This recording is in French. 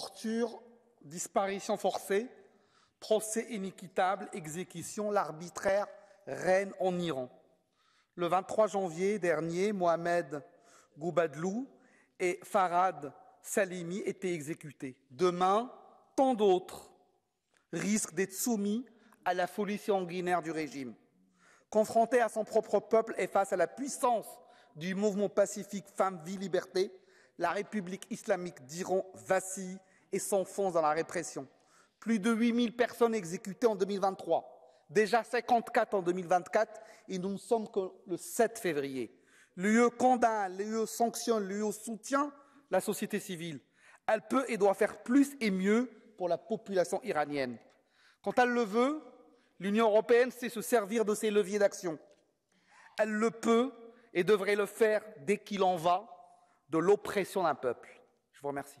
torture, disparition forcée, procès inéquitable, exécution, l'arbitraire règne en Iran. Le 23 janvier dernier, Mohamed Goubadlou et Farad Salimi étaient exécutés. Demain, tant d'autres risquent d'être soumis à la folie sanguinaire du régime. Confronté à son propre peuple et face à la puissance du mouvement pacifique Femmes, Vie, Liberté, la République islamique d'Iran vacille et s'enfonce dans la répression. Plus de 8000 personnes exécutées en 2023, déjà 54 en 2024, et nous ne sommes que le 7 février. L'UE condamne, l'UE sanctionne, l'UE soutient la société civile. Elle peut et doit faire plus et mieux pour la population iranienne. Quand elle le veut, l'Union européenne sait se servir de ses leviers d'action. Elle le peut et devrait le faire dès qu'il en va de l'oppression d'un peuple. Je vous remercie.